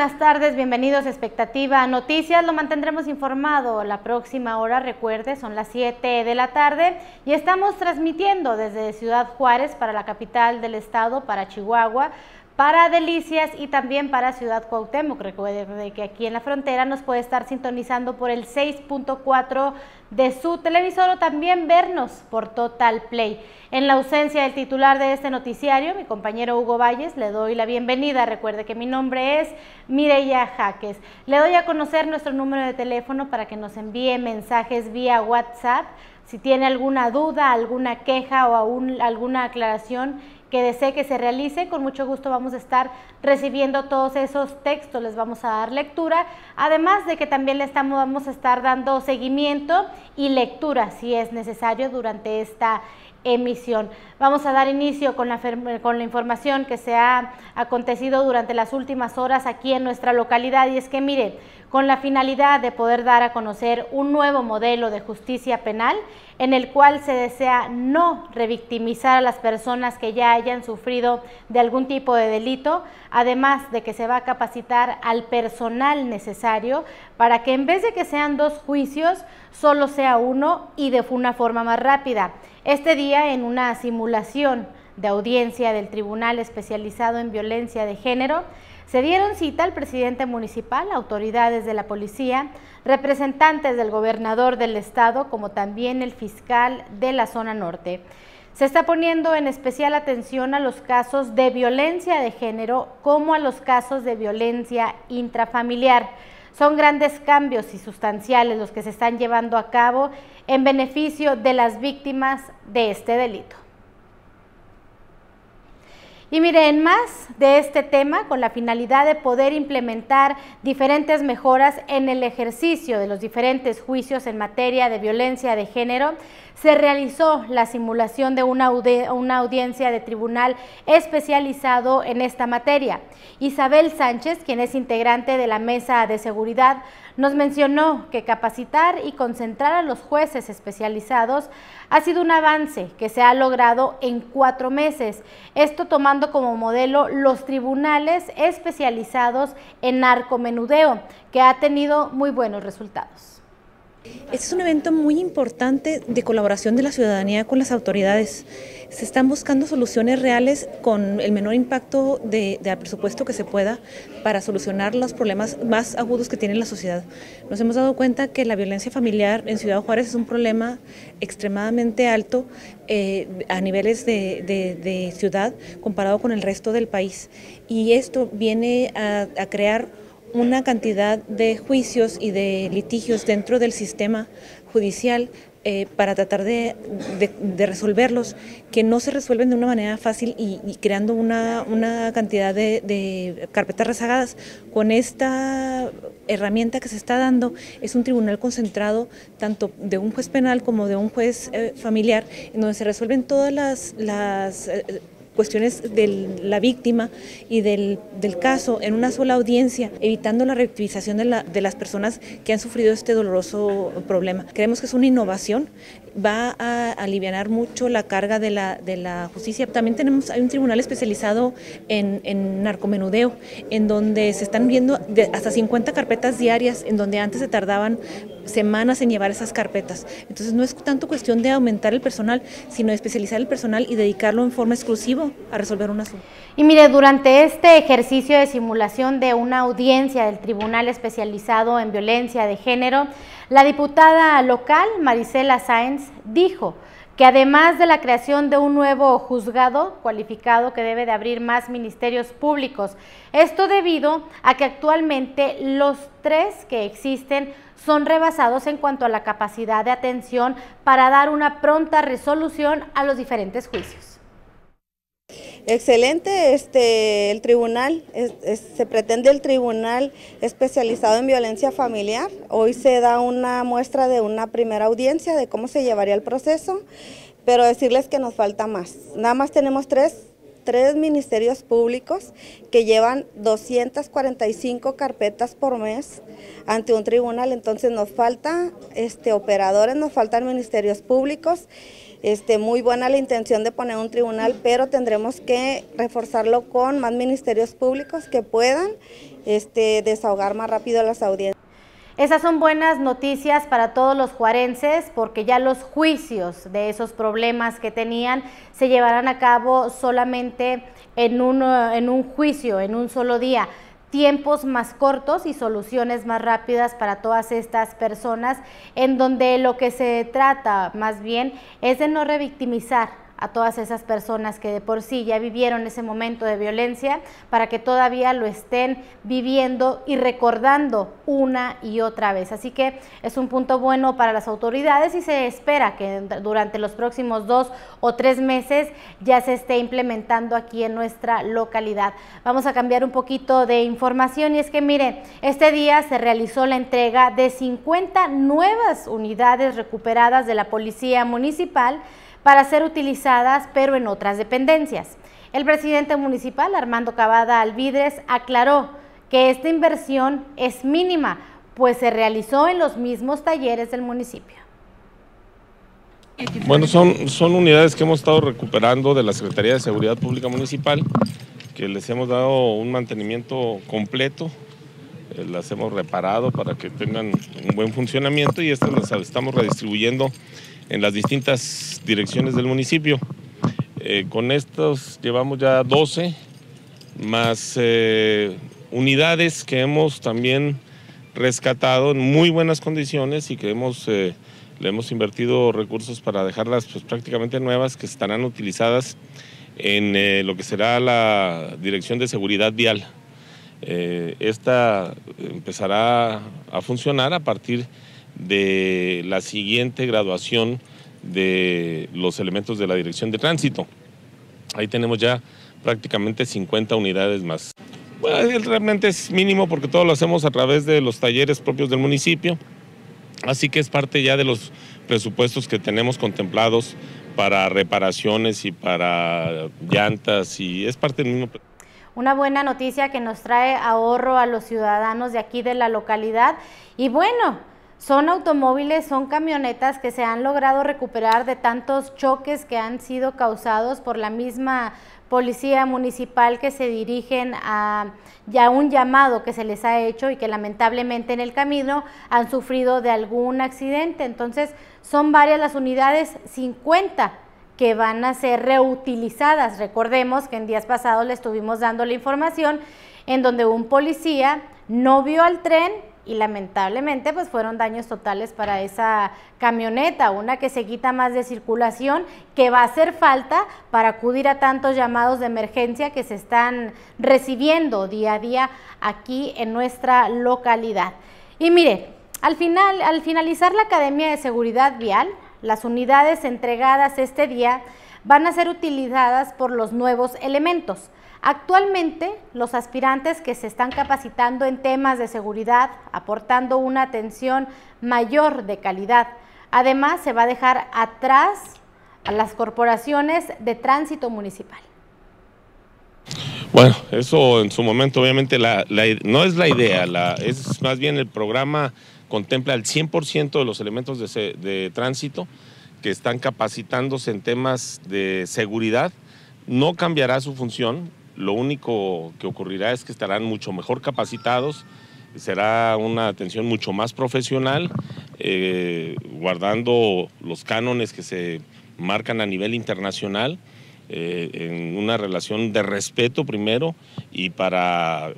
buenas tardes, bienvenidos a Expectativa Noticias. Lo mantendremos informado la próxima hora, recuerde, son las 7 de la tarde y estamos transmitiendo desde Ciudad Juárez para la capital del estado, para Chihuahua, para Delicias y también para Ciudad Cuauhtémoc. Recuerde que aquí en la frontera nos puede estar sintonizando por el 6.4 de su televisor o también vernos por Total Play. En la ausencia del titular de este noticiario, mi compañero Hugo Valles, le doy la bienvenida. Recuerde que mi nombre es Mireya Jaques. Le doy a conocer nuestro número de teléfono para que nos envíe mensajes vía WhatsApp si tiene alguna duda, alguna queja o alguna aclaración que desee que se realice, con mucho gusto vamos a estar recibiendo todos esos textos, les vamos a dar lectura, además de que también le estamos, vamos a estar dando seguimiento y lectura si es necesario durante esta emisión. Vamos a dar inicio con la, con la, información que se ha acontecido durante las últimas horas aquí en nuestra localidad y es que mire, con la finalidad de poder dar a conocer un nuevo modelo de justicia penal, en el cual se desea no revictimizar a las personas que ya hayan sufrido de algún tipo de delito, además de que se va a capacitar al personal necesario para que en vez de que sean dos juicios, solo sea uno y de una forma más rápida. Este día en una simulación de audiencia del Tribunal Especializado en Violencia de Género, se dieron cita al presidente municipal, autoridades de la policía, representantes del gobernador del estado, como también el fiscal de la zona norte. Se está poniendo en especial atención a los casos de violencia de género como a los casos de violencia intrafamiliar. Son grandes cambios y sustanciales los que se están llevando a cabo en beneficio de las víctimas de este delito. Y miren, más de este tema, con la finalidad de poder implementar diferentes mejoras en el ejercicio de los diferentes juicios en materia de violencia de género, se realizó la simulación de una, una audiencia de tribunal especializado en esta materia. Isabel Sánchez, quien es integrante de la Mesa de Seguridad, nos mencionó que capacitar y concentrar a los jueces especializados ha sido un avance que se ha logrado en cuatro meses, esto tomando como modelo los tribunales especializados en narcomenudeo, que ha tenido muy buenos resultados. Este es un evento muy importante de colaboración de la ciudadanía con las autoridades. Se están buscando soluciones reales con el menor impacto de, presupuesto que se pueda para solucionar los problemas más agudos que tiene la sociedad. Nos hemos dado cuenta que la violencia familiar en Ciudad Juárez es un problema extremadamente alto eh, a niveles de, ciudad comparado con el resto del país. Y esto viene a, a crear una cantidad de juicios y de litigios dentro del sistema judicial eh, para tratar de, resolverlos, que no se resuelven de una manera fácil y, creando una, una cantidad de, carpetas rezagadas. Con esta herramienta que se está dando, es un tribunal concentrado tanto de un juez penal como de un juez eh, familiar, en donde se resuelven todas las... las eh, cuestiones de la víctima y del, caso en una sola audiencia, evitando la reactivización de las personas que han sufrido este doloroso problema. Creemos que es una innovación va a aliviar mucho la carga de la, de la justicia. También tenemos, hay un tribunal especializado en, en narcomenudeo, en donde se están viendo hasta 50 carpetas diarias, en donde antes se tardaban semanas en llevar esas carpetas. Entonces no es tanto cuestión de aumentar el personal, sino de especializar el personal y dedicarlo en forma exclusiva a resolver un asunto. Y mire, durante este ejercicio de simulación de una audiencia del Tribunal Especializado en Violencia de Género, la diputada local, Marisela Sáenz, dijo que además de la creación de un nuevo juzgado cualificado que debe de abrir más ministerios públicos, esto debido a que actualmente los tres que existen son rebasados en cuanto a la capacidad de atención para dar una pronta resolución a los diferentes juicios. Excelente, este, el tribunal, se pretende el tribunal especializado en violencia familiar. Hoy se da una muestra de una primera audiencia de cómo se llevaría el proceso, pero decirles que nos falta más. Nada más tenemos tres ministerios públicos que llevan 245 carpetas por mes ante un tribunal, entonces nos falta este, operadores, nos faltan ministerios públicos este, muy buena la intención de poner un tribunal, pero tendremos que reforzarlo con más ministerios públicos que puedan este, desahogar más rápido las audiencias. Esas son buenas noticias para todos los juarenses porque ya los juicios de esos problemas que tenían se llevarán a cabo solamente en en un juicio, en un solo día tiempos más cortos y soluciones más rápidas para todas estas personas, en donde lo que se trata más bien es de no revictimizar a todas esas personas que de por sí ya vivieron ese momento de violencia para que todavía lo estén viviendo y recordando una y otra vez. Así que es un punto bueno para las autoridades y se espera que durante los próximos dos o tres meses ya se esté implementando aquí en nuestra localidad. Vamos a cambiar un poquito de información y es que mire, este día se realizó la entrega de 50 nuevas unidades recuperadas de la Policía Municipal para ser utilizadas pero en otras dependencias. El presidente municipal, Armando Cavada Alvidres, aclaró que esta inversión es mínima, pues se realizó en los mismos talleres del municipio. Bueno, son, son unidades que hemos estado recuperando de la Secretaría de Seguridad Pública Municipal, que les hemos dado un mantenimiento completo, eh, las hemos reparado para que tengan un buen funcionamiento y estas las estamos redistribuyendo en las distintas direcciones del municipio. Eh, con estos llevamos ya 12 más eh, unidades que hemos también rescatado en muy buenas condiciones y que le hemos invertido recursos para dejarlas pues, prácticamente nuevas que estarán utilizadas en lo que será la Dirección de Seguridad Vial. Eh, esta empezará a funcionar a partir de la siguiente graduación de los elementos de la Dirección de Tránsito. Ahí tenemos ya prácticamente 50 unidades más. realmente es mínimo porque todo lo hacemos a través de los talleres propios del municipio, así que es parte ya de los presupuestos que tenemos contemplados para reparaciones y para llantas y es parte del mismo. presupuesto una buena noticia que nos trae ahorro a los ciudadanos de aquí de la localidad. Y bueno, son automóviles, son camionetas que se han logrado recuperar de tantos choques que han sido causados por la misma policía municipal que se dirigen a ya un llamado que se les ha hecho y que lamentablemente en el camino han sufrido de algún accidente. Entonces, son varias las unidades, 50 que van a ser reutilizadas. Recordemos que en días pasados le estuvimos dando la información en donde un policía no vio al tren y lamentablemente pues fueron daños totales para esa camioneta, una que se quita más de circulación, que va a hacer falta para acudir a tantos llamados de emergencia que se están recibiendo día a día aquí en nuestra localidad. Y mire, al final, al finalizar la Academia de Seguridad Vial, las unidades entregadas este día van a ser utilizadas por los nuevos elementos. Actualmente, los aspirantes que se están capacitando en temas de seguridad, aportando una atención mayor de calidad. Además, se va a dejar atrás a las corporaciones de tránsito municipal. Bueno, eso en su momento obviamente no es la idea, es más bien el programa contempla el 100% de los elementos de, tránsito que están capacitándose en temas de seguridad. No cambiará su función, lo único que ocurrirá es que estarán mucho mejor capacitados, será una atención mucho más profesional, eh, guardando los cánones que se marcan a nivel internacional. Eh, en una relación de respeto primero y para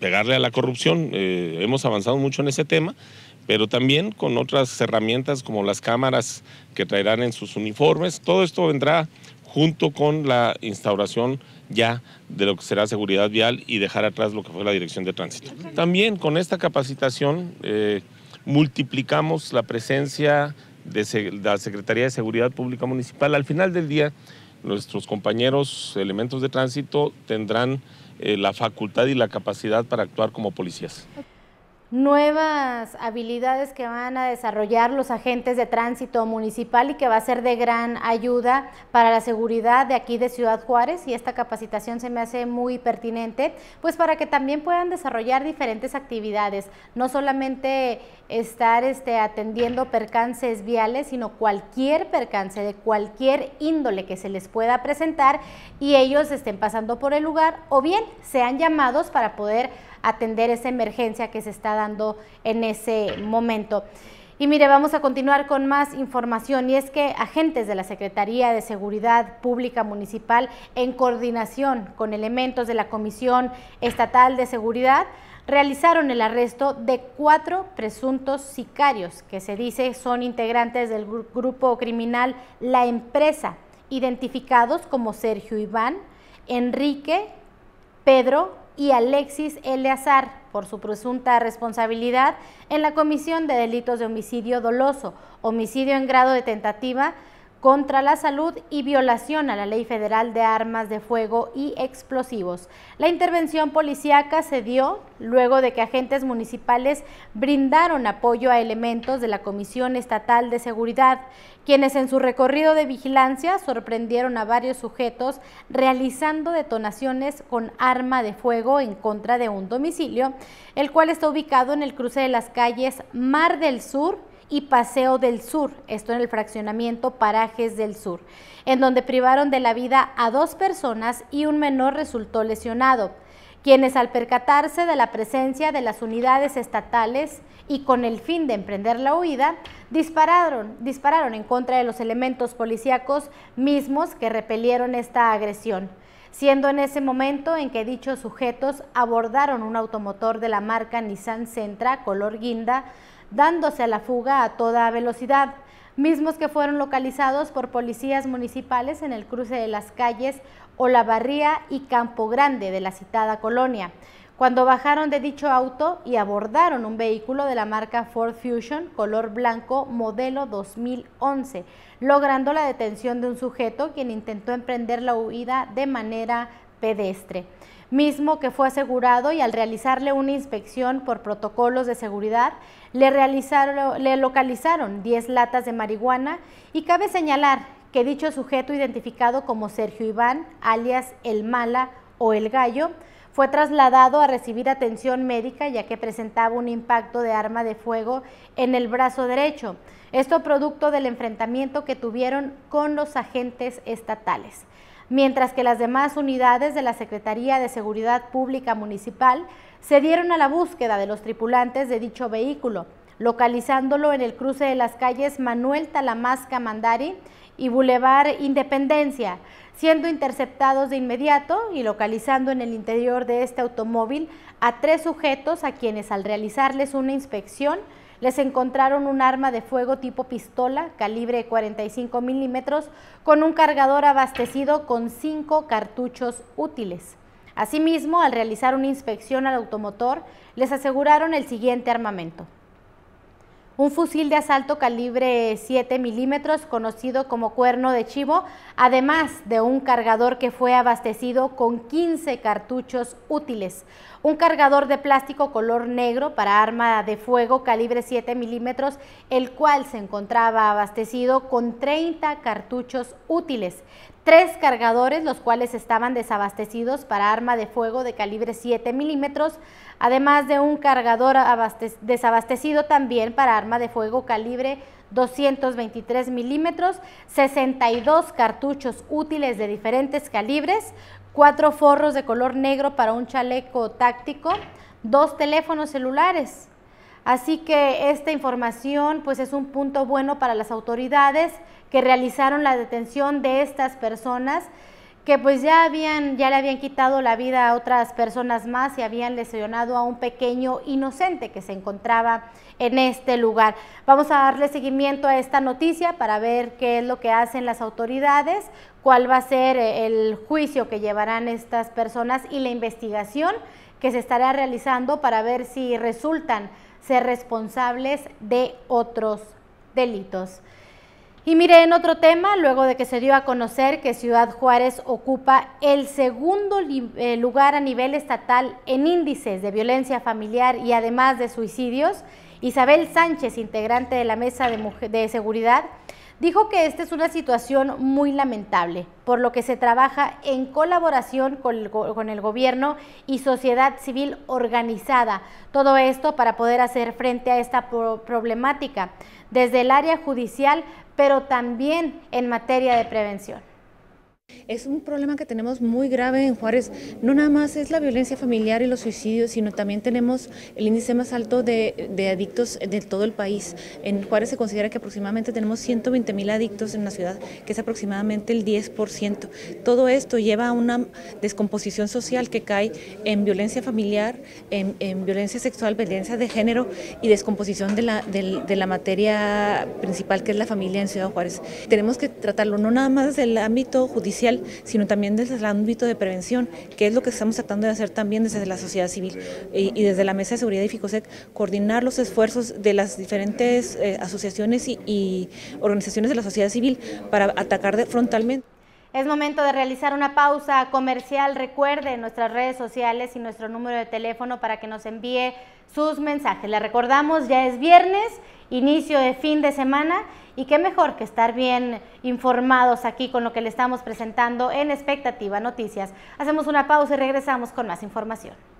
pegarle a la corrupción. Eh, hemos avanzado mucho en ese tema, pero también con otras herramientas como las cámaras que traerán en sus uniformes. Todo esto vendrá junto con la instauración ya de lo que será seguridad vial y dejar atrás lo que fue la dirección de tránsito. También con esta capacitación eh, multiplicamos la presencia de la Secretaría de Seguridad Pública Municipal. Al final del día, nuestros compañeros elementos de tránsito tendrán eh, la facultad y la capacidad para actuar como policías nuevas habilidades que van a desarrollar los agentes de tránsito municipal y que va a ser de gran ayuda para la seguridad de aquí de Ciudad Juárez y esta capacitación se me hace muy pertinente, pues para que también puedan desarrollar diferentes actividades, no solamente estar este, atendiendo percances viales, sino cualquier percance de cualquier índole que se les pueda presentar y ellos estén pasando por el lugar o bien sean llamados para poder atender esa emergencia que se está dando en ese momento. Y mire, vamos a continuar con más información y es que agentes de la Secretaría de Seguridad Pública Municipal, en coordinación con elementos de la Comisión Estatal de Seguridad, realizaron el arresto de cuatro presuntos sicarios que se dice son integrantes del grupo criminal La Empresa, identificados como Sergio Iván, Enrique, Pedro y Alexis Eleazar por su presunta responsabilidad en la comisión de delitos de homicidio doloso, homicidio en grado de tentativa, contra la salud y violación a la Ley Federal de Armas de Fuego y Explosivos. La intervención policíaca se dio luego de que agentes municipales brindaron apoyo a elementos de la Comisión Estatal de Seguridad, quienes en su recorrido de vigilancia sorprendieron a varios sujetos realizando detonaciones con arma de fuego en contra de un domicilio, el cual está ubicado en el cruce de las calles Mar del Sur y Paseo del Sur, esto en el fraccionamiento Parajes del Sur, en donde privaron de la vida a dos personas y un menor resultó lesionado, quienes al percatarse de la presencia de las unidades estatales y con el fin de emprender la huida, dispararon, dispararon en contra de los elementos policíacos mismos que repelieron esta agresión siendo en ese momento en que dichos sujetos abordaron un automotor de la marca Nissan Sentra color guinda, dándose a la fuga a toda velocidad, mismos que fueron localizados por policías municipales en el cruce de las calles Olavarría y Campo Grande de la citada colonia. Cuando bajaron de dicho auto y abordaron un vehículo de la marca Ford Fusion color blanco modelo 2011, logrando la detención de un sujeto quien intentó emprender la huida de manera pedestre mismo que fue asegurado y al realizarle una inspección por protocolos de seguridad, le, le localizaron 10 latas de marihuana y cabe señalar que dicho sujeto identificado como Sergio Iván, alias El Mala o El Gallo, fue trasladado a recibir atención médica ya que presentaba un impacto de arma de fuego en el brazo derecho, esto producto del enfrentamiento que tuvieron con los agentes estatales mientras que las demás unidades de la Secretaría de Seguridad Pública Municipal se dieron a la búsqueda de los tripulantes de dicho vehículo, localizándolo en el cruce de las calles Manuel Talamasca Mandari y Boulevard Independencia, siendo interceptados de inmediato y localizando en el interior de este automóvil a tres sujetos a quienes al realizarles una inspección les encontraron un arma de fuego tipo pistola, calibre 45 milímetros, con un cargador abastecido con cinco cartuchos útiles. Asimismo, al realizar una inspección al automotor, les aseguraron el siguiente armamento un fusil de asalto calibre 7 milímetros conocido como cuerno de chivo, además de un cargador que fue abastecido con 15 cartuchos útiles, un cargador de plástico color negro para arma de fuego calibre 7 milímetros, el cual se encontraba abastecido con 30 cartuchos útiles tres cargadores, los cuales estaban desabastecidos para arma de fuego de calibre 7 milímetros, además de un cargador desabastecido también para arma de fuego calibre 223 milímetros, 62 cartuchos útiles de diferentes calibres, cuatro forros de color negro para un chaleco táctico, dos teléfonos celulares. Así que esta información pues es un punto bueno para las autoridades que realizaron la detención de estas personas que pues ya habían ya le habían quitado la vida a otras personas más y habían lesionado a un pequeño inocente que se encontraba en este lugar. Vamos a darle seguimiento a esta noticia para ver qué es lo que hacen las autoridades, cuál va a ser eh, el juicio que llevarán estas personas y la investigación que se estará realizando para ver si resultan ser responsables de otros delitos. Y mire, en otro tema, luego de que se dio a conocer que Ciudad Juárez ocupa el segundo eh, lugar a nivel estatal en índices de violencia familiar y además de suicidios, Isabel Sánchez, integrante de la Mesa de, Seguridad, dijo que esta es una situación muy lamentable, por lo que se trabaja en colaboración con el, gobierno y sociedad civil organizada. Todo esto para poder hacer frente a esta problemática desde el área judicial, pero también en materia de prevención. Es un problema que tenemos muy grave en Juárez. No nada más es la violencia familiar y los suicidios, sino también tenemos el índice más alto de, adictos de todo el país. En Juárez se considera que aproximadamente tenemos 120 mil adictos en la ciudad, que es aproximadamente el 10%. Todo esto lleva a una descomposición social que cae en violencia familiar, en, violencia sexual, violencia de género y descomposición de la, de la materia principal que es la familia en Ciudad Juárez. Tenemos que tratarlo no nada más del ámbito judicial, sino también desde el ámbito de prevención, que es lo que estamos tratando de hacer también desde la sociedad civil y, desde la Mesa de Seguridad y FICOSEC, coordinar los esfuerzos de las diferentes eh, asociaciones y, organizaciones de la sociedad civil para atacar de, frontalmente. Es momento de realizar una pausa comercial. Recuerde nuestras redes sociales y nuestro número de teléfono para que nos envíe sus mensajes. la recordamos, ya es viernes, inicio de fin de semana y qué mejor que estar bien informados aquí con lo que le estamos presentando en Expectativa Noticias. Hacemos una pausa y regresamos con más información.